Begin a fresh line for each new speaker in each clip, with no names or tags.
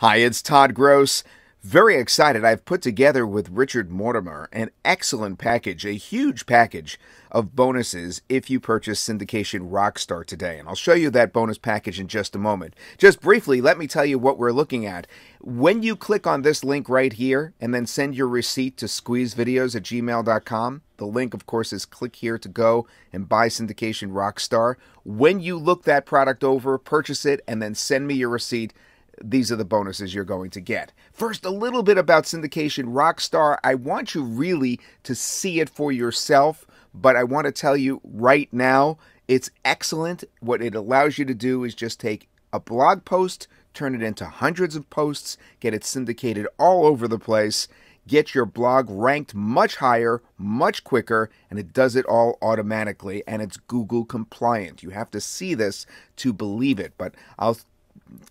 Hi, it's Todd Gross. Very excited. I've put together with Richard Mortimer an excellent package, a huge package of bonuses if you purchase Syndication Rockstar today. And I'll show you that bonus package in just a moment. Just briefly, let me tell you what we're looking at. When you click on this link right here and then send your receipt to squeezevideos at gmail.com, the link, of course, is click here to go and buy Syndication Rockstar. When you look that product over, purchase it, and then send me your receipt these are the bonuses you're going to get. First, a little bit about Syndication Rockstar. I want you really to see it for yourself, but I want to tell you right now it's excellent. What it allows you to do is just take a blog post, turn it into hundreds of posts, get it syndicated all over the place, get your blog ranked much higher, much quicker, and it does it all automatically. And it's Google compliant. You have to see this to believe it, but I'll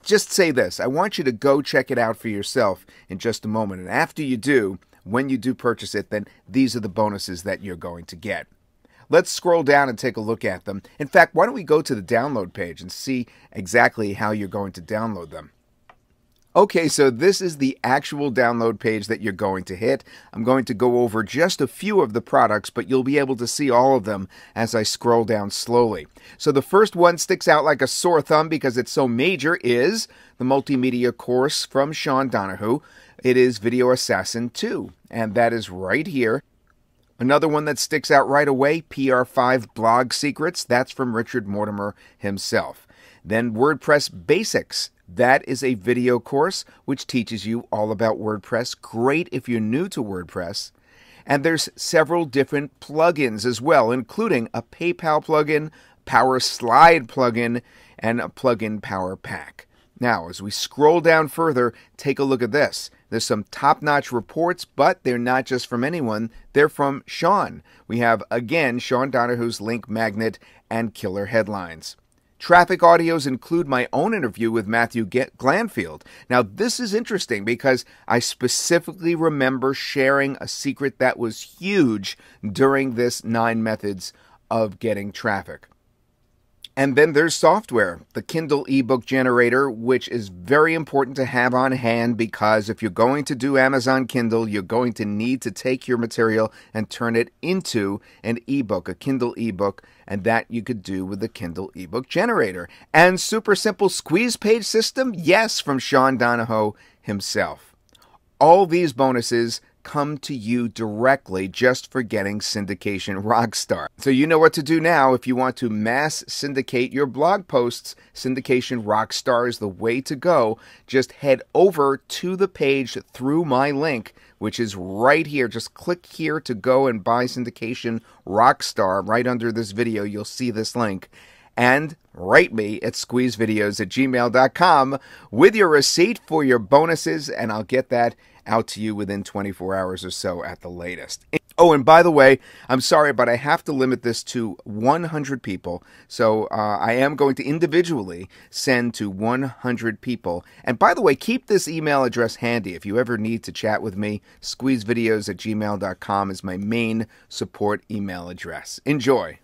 just say this I want you to go check it out for yourself in just a moment. And after you do, when you do purchase it, then these are the bonuses that you're going to get. Let's scroll down and take a look at them. In fact, why don't we go to the download page and see exactly how you're going to download them? Okay, so this is the actual download page that you're going to hit. I'm going to go over just a few of the products, but you'll be able to see all of them as I scroll down slowly. So the first one sticks out like a sore thumb because it's so major is the multimedia course from Sean Donahue. It is Video Assassin 2, and that is right here. Another one that sticks out right away, PR5 Blog Secrets, that's from Richard Mortimer himself. Then WordPress Basics. That is a video course which teaches you all about WordPress. Great if you're new to WordPress. And there's several different plugins as well, including a PayPal plugin, Power Slide plugin, and a plugin Power Pack. Now, as we scroll down further, take a look at this. There's some top notch reports, but they're not just from anyone, they're from Sean. We have, again, Sean Donahue's Link Magnet and Killer Headlines. Traffic audios include my own interview with Matthew Glanfield. Now, this is interesting because I specifically remember sharing a secret that was huge during this nine methods of getting traffic. And then there's software, the Kindle ebook generator, which is very important to have on hand because if you're going to do Amazon Kindle, you're going to need to take your material and turn it into an ebook, a Kindle ebook, and that you could do with the Kindle ebook generator. And super simple squeeze page system, yes, from Sean Donahoe himself. All these bonuses come to you directly just for getting syndication rockstar. So you know what to do now if you want to mass syndicate your blog posts. Syndication rockstar is the way to go. Just head over to the page through my link which is right here. Just click here to go and buy syndication rockstar right under this video. You'll see this link and write me at squeezevideos at gmail.com with your receipt for your bonuses, and I'll get that out to you within 24 hours or so at the latest. Oh, and by the way, I'm sorry, but I have to limit this to 100 people. So uh, I am going to individually send to 100 people. And by the way, keep this email address handy if you ever need to chat with me. Squeezevideos at gmail.com is my main support email address. Enjoy.